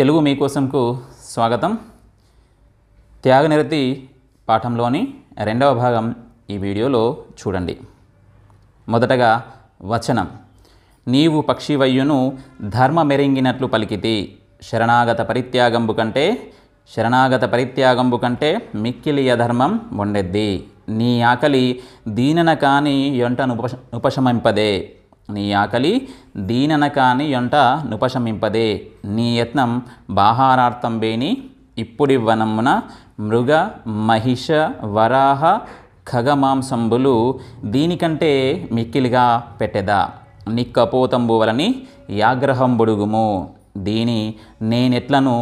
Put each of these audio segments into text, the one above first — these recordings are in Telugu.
తెలుగు మీకోసంకు స్వాగతం త్యాగనిరతి పాఠంలోని రెండవ భాగం ఈ వీడియోలో చూడండి మొదటగా వచనం నీవు పక్షివయ్యును ధర్మ మెరింగినట్లు పలికితి శరణాగత పరిత్యాగంబు కంటే శరణాగత పరిత్యాగంబు కంటే మిక్కిలియ ధర్మం వండెద్ది నీ ఆకలి దీనన కాని ఎంటను ఉపశమింపదే నీ ఆకలి దీననకాని యొంట నుపశమింపదే నీ యత్నం బాహారార్థం వేణి ఇప్పుడివ్వనమున మృగ మహిష వరాహ ఖగమాంసంబులు దీనికంటే మిక్కిలిగా పెట్టెదా నిక్కపోతంబు వలని యాగ్రహం బొడుగుము దీని నేనెట్లను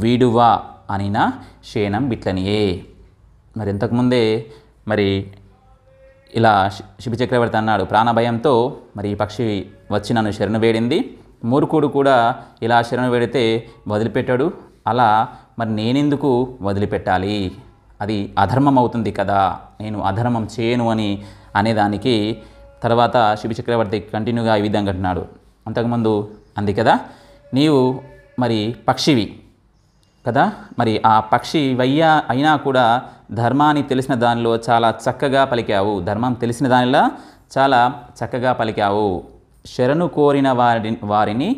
వీడువా అనినా శేనం బిట్లనియే మరి ఇంతకుముందే మరి ఇలా శిబి చక్రవర్తి అన్నాడు ప్రాణభయంతో మరి ఈ పక్షి వచ్చి నన్ను శరణు వేడింది మూర్ఖుడు కూడా ఇలా శరణు వేడితే వదిలిపెట్టాడు అలా మరి నేనెందుకు వదిలిపెట్టాలి అది అధర్మం అవుతుంది కదా నేను అధర్మం చేయను అని అనేదానికి తర్వాత శిబి చక్రవర్తి కంటిన్యూగా ఈ విధంగా అంటున్నాడు అంతకుముందు అంది కదా నీవు మరి పక్షివి కదా మరి ఆ పక్షి వయ్యా అయినా కూడా ధర్మాన్ని తెలిసిన దానిలో చాలా చక్కగా పలికావు ధర్మం తెలిసిన దానిలో చాలా చక్కగా పలికావు శరణు కోరిన వారి వారిని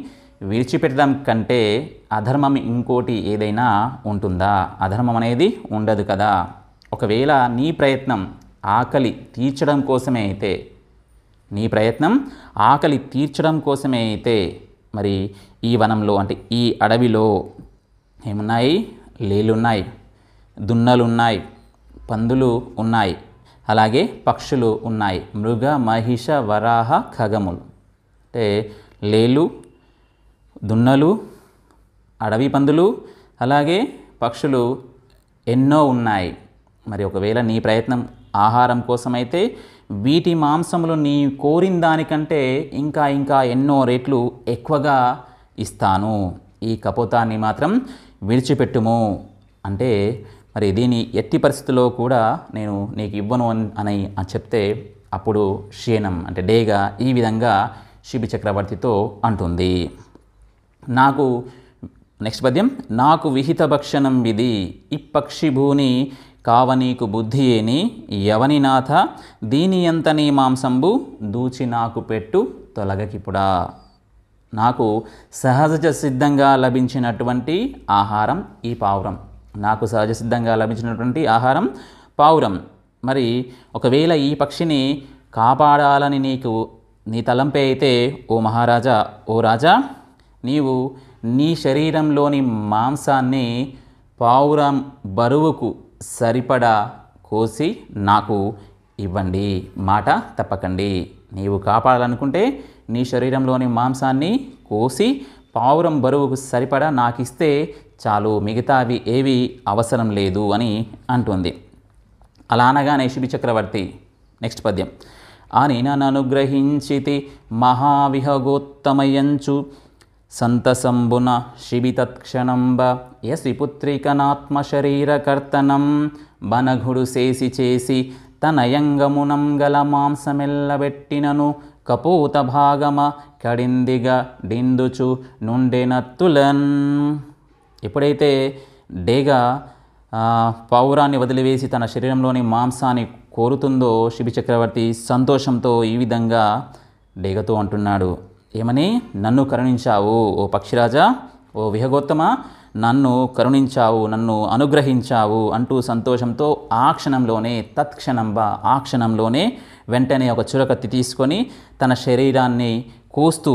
విడిచిపెట్టడం కంటే అధర్మం ఇంకోటి ఏదైనా ఉంటుందా అధర్మం అనేది ఉండదు కదా ఒకవేళ నీ ప్రయత్నం ఆకలి తీర్చడం కోసమే అయితే నీ ప్రయత్నం ఆకలి తీర్చడం కోసమే అయితే మరి ఈ వనంలో అంటే ఈ అడవిలో ఏమున్నాయి లేలున్నాయి ఉన్నాయి పందులు ఉన్నాయి అలాగే పక్షులు ఉన్నాయి మృగ మహిష వరాహ ఖగములు అంటే లేలు దున్నలు అడవి పందులు అలాగే పక్షులు ఎన్నో ఉన్నాయి మరి ఒకవేళ నీ ప్రయత్నం ఆహారం కోసమైతే వీటి మాంసములు నీ కోరిన దానికంటే ఇంకా ఇంకా ఎన్నో రేట్లు ఎక్కువగా ఇస్తాను ఈ కపోతాన్ని మాత్రం విడిచిపెట్టుము అంటే మరి దీని ఎట్టి పరిస్థితుల్లో కూడా నేను నీకు ఇవ్వను అని చెప్తే అప్పుడు క్షీణం అంటే డేగా ఈ విధంగా శిబి చక్రవర్తితో అంటుంది నాకు నెక్స్ట్ పద్యం నాకు విహిత భక్షణం విధి భూని కావనీకు ఏని యవనినాథ దీని ఎంతని మాంసంబు దూచి నాకు పెట్టు తొలగకిపుడా నాకు సహజ సిద్ధంగా లభించినటువంటి ఆహారం ఈ పావురం నాకు సహజ సిద్ధంగా లభించినటువంటి ఆహారం పావురం మరి ఒకవేళ ఈ పక్షిని కాపాడాలని నీకు నీ తలంపే అయితే ఓ మహారాజా ఓ రాజా నీవు నీ శరీరంలోని మాంసాన్ని పావురం బరువుకు సరిపడా కోసి నాకు ఇవ్వండి మాట తప్పకండి నీవు కాపాడాలనుకుంటే నీ శరీరంలోని మాంసాన్ని కోసి పావురం బరువుకు సరిపడా నాకు ఇస్తే చాలు మిగతావి ఏవి అవసరం లేదు అని అంటుంది అలా అనగానే శిబి చక్రవర్తి నెక్స్ట్ పద్యం అని ననుగ్రహించితి మహావిహగోత్తమయంచు సంతసంబున శిబి తత్క్షణంబ యశ్విపుత్రికనాత్మ శరీరకర్తనం బనఘుడు చేసి చేసి తనయంగమునం గల మాంసమెల్లబెట్టినను కపూత భాగమ కడిందిగ డిందుచు నుండెనత్తులన్ ఎప్పుడైతే డేగ పౌరాన్ని వదిలివేసి తన శరీరంలోని మాంసాన్ని కోరుతుందో శిబి చక్రవర్తి సంతోషంతో ఈ విధంగా డేగతో అంటున్నాడు ఏమని నన్ను కరుణించావు ఓ పక్షిరాజా ఓ విహగోత్తమ నన్ను కరుణించావు నన్ను అనుగ్రహించావు అంటూ సంతోషంతో ఆ క్షణంలోనే తత్క్షణంబా ఆ క్షణంలోనే వెంటనే ఒక చురకత్తి తీసుకొని తన శరీరాన్ని కోస్తూ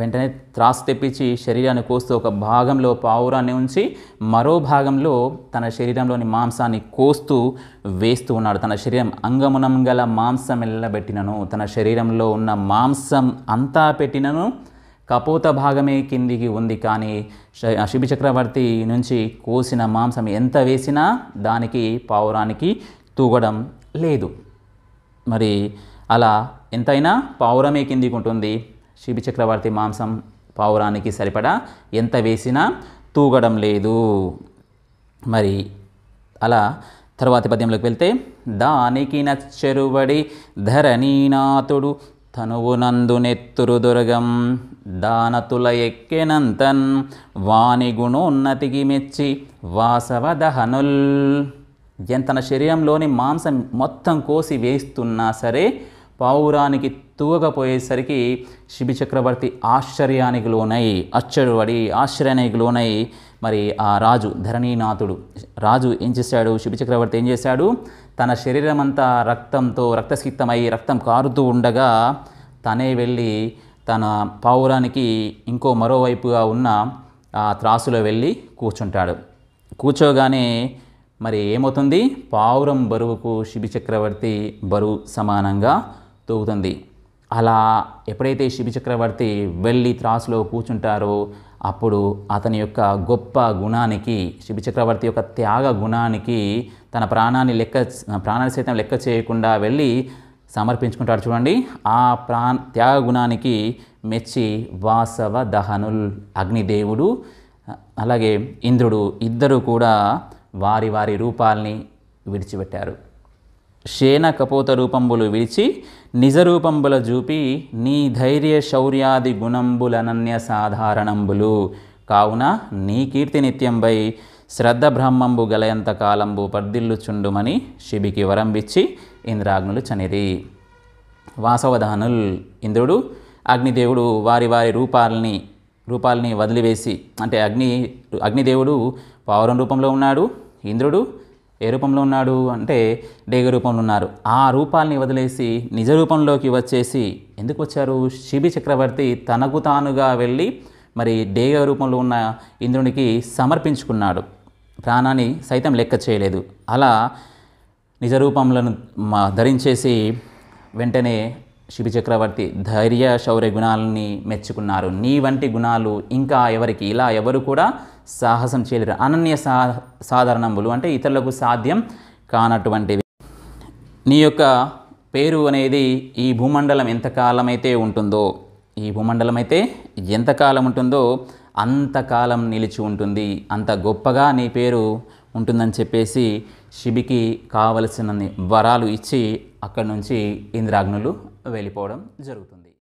వెంటనే త్రాసు తెప్పించి శరీరాన్ని కోస్తూ ఒక భాగంలో పావురాన్ని ఉంచి మరో భాగంలో తన శరీరంలోని మాంసాన్ని కోస్తూ వేస్తూ ఉన్నాడు తన శరీరం అంగమునం గల మాంసం ఎల్లబెట్టినను తన శరీరంలో ఉన్న మాంసం అంతా పెట్టినను కపోత భాగమే కిందికి ఉంది కానీ చక్రవర్తి నుంచి కోసిన మాంసం ఎంత వేసినా దానికి పావురానికి తూగడం లేదు మరి అలా ఎంతైనా పావురమే కిందికి ఉంటుంది శిబి చక్రవర్తి మాంసం పావురానికి సరిపడా ఎంత వేసినా తూగడం లేదు మరి అలా తర్వాతి పద్యంలోకి వెళ్తే దానికి నచ్చరువడి ధరణీనాథుడు నెత్తురు దుర్గం దానతుల ఎక్కెనంతన్ వాణి గుణోన్నతికి మెచ్చి వాసవ దహనుల్ తన శరీరంలోని మాంసం మొత్తం కోసి వేస్తున్నా సరే పావురానికి తూగకపోయేసరికి శిబి చక్రవర్తి ఆశ్చర్యానికి లోనై అచ్చడుబడి ఆశ్చర్యానికి లోనై మరి ఆ రాజు ధరణీనాథుడు రాజు ఏం చేశాడు శిబి చక్రవర్తి ఏం చేశాడు తన శరీరం అంతా రక్తంతో రక్తసిక్తమై రక్తం కారుతూ ఉండగా తనే వెళ్ళి తన పావురానికి ఇంకో మరోవైపుగా ఉన్న ఆ త్రాసులో వెళ్ళి కూర్చుంటాడు కూర్చోగానే మరి ఏమవుతుంది పావురం బరువుకు శిబి చక్రవర్తి బరువు సమానంగా తూగుతుంది అలా ఎప్పుడైతే శిబి చక్రవర్తి వెళ్ళి త్రాసులో కూర్చుంటారో అప్పుడు అతని యొక్క గొప్ప గుణానికి శిబి చక్రవర్తి యొక్క త్యాగ గుణానికి తన ప్రాణాన్ని లెక్క ప్రాణాన్ని సైతం లెక్క చేయకుండా వెళ్ళి సమర్పించుకుంటాడు చూడండి ఆ ప్రా త్యాగ గుణానికి మెచ్చి వాసవ దహనుల్ అగ్నిదేవుడు అలాగే ఇంద్రుడు ఇద్దరు కూడా వారి వారి రూపాల్ని విడిచిపెట్టారు శేన కపోత రూపంబులు విడిచి నిజరూపంబుల చూపి నీ ధైర్య శౌర్యాది గుణంబులనన్య సాధారణంబులు కావున నీ కీర్తి నిత్యంపై శ్రద్ధ బ్రహ్మంబు గలయంత కాలంబు పర్దిల్లుచుండుమని శిబికి వరంబిచ్చి ఇంద్రాగ్నులు చనిరి వాసవధానుల్ ఇంద్రుడు అగ్నిదేవుడు వారి వారి రూపాల్ని రూపాలని వదిలివేసి అంటే అగ్ని అగ్నిదేవుడు పావురం రూపంలో ఉన్నాడు ఇంద్రుడు ఏ రూపంలో ఉన్నాడు అంటే డేగ రూపంలో ఉన్నారు ఆ రూపాలని వదిలేసి నిజ రూపంలోకి వచ్చేసి ఎందుకు వచ్చారు శిబి చక్రవర్తి తనకు తానుగా వెళ్ళి మరి డేగ రూపంలో ఉన్న ఇంద్రునికి సమర్పించుకున్నాడు ప్రాణాన్ని సైతం లెక్క చేయలేదు అలా నిజరూపములను ధరించేసి వెంటనే శిబి చక్రవర్తి ధైర్య శౌర్య గుణాలని మెచ్చుకున్నారు నీ వంటి గుణాలు ఇంకా ఎవరికి ఇలా ఎవరు కూడా సాహసం చేయలేరు అనన్య సా సాధారణములు అంటే ఇతరులకు సాధ్యం కానటువంటివి నీ యొక్క పేరు అనేది ఈ భూమండలం ఎంతకాలమైతే ఉంటుందో ఈ భూమండలం అయితే ఎంతకాలం ఉంటుందో అంతకాలం నిలిచి ఉంటుంది అంత గొప్పగా నీ పేరు ఉంటుందని చెప్పేసి శిబికి కావలసిన వరాలు ఇచ్చి అక్కడి నుంచి ఇంద్రాగ్నులు వెళ్ళిపోవడం జరుగుతుంది